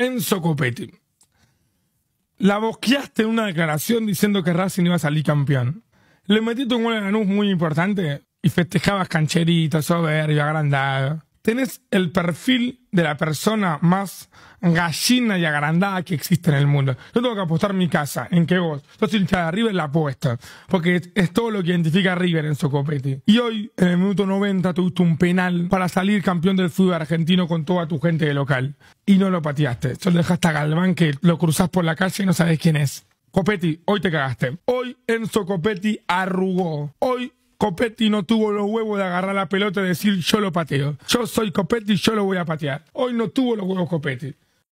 Enzo Copetti. La bosqueaste en una declaración diciendo que Racing iba a salir campeón. Le metiste un gol en un muy importante y festejabas cancherito, soberbio, agrandado tenés el perfil de la persona más gallina y agrandada que existe en el mundo. Yo tengo que apostar mi casa en que vos sos hincha de River, la apuesta. Porque es, todo lo que identifica a River en su Y hoy, en el minuto 90, tuviste un penal para salir campeón del fútbol argentino con toda tu gente de local. Y no lo pateaste. Solo dejaste a Galván que lo cruzás por la calle y no sabes quién es. Copetti, hoy te cagaste. Hoy Enzo Copetti arrugó Copetti no tuvo los huevos de agarrar la pelota y decir yo lo pateo. Yo soy Copetti, yo lo voy a patear. Hoy no tuvo los huevos Copetti.